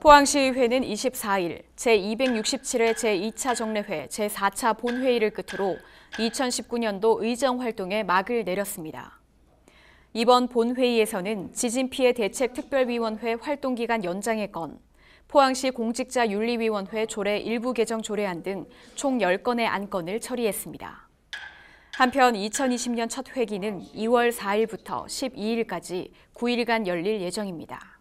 포항시의회는 24일 제267회 제2차 정례회 제4차 본회의를 끝으로 2019년도 의정 활동에 막을 내렸습니다. 이번 본회의에서는 지진 피해 대책 특별위원회 활동 기간 연장의 건, 포항시 공직자 윤리위원회 조례 일부 개정 조례안 등 총 10건의 안건을 처리했습니다. 한편 2020년 첫 회기는 2월 4일부터 12일까지 9일간 열릴 예정입니다.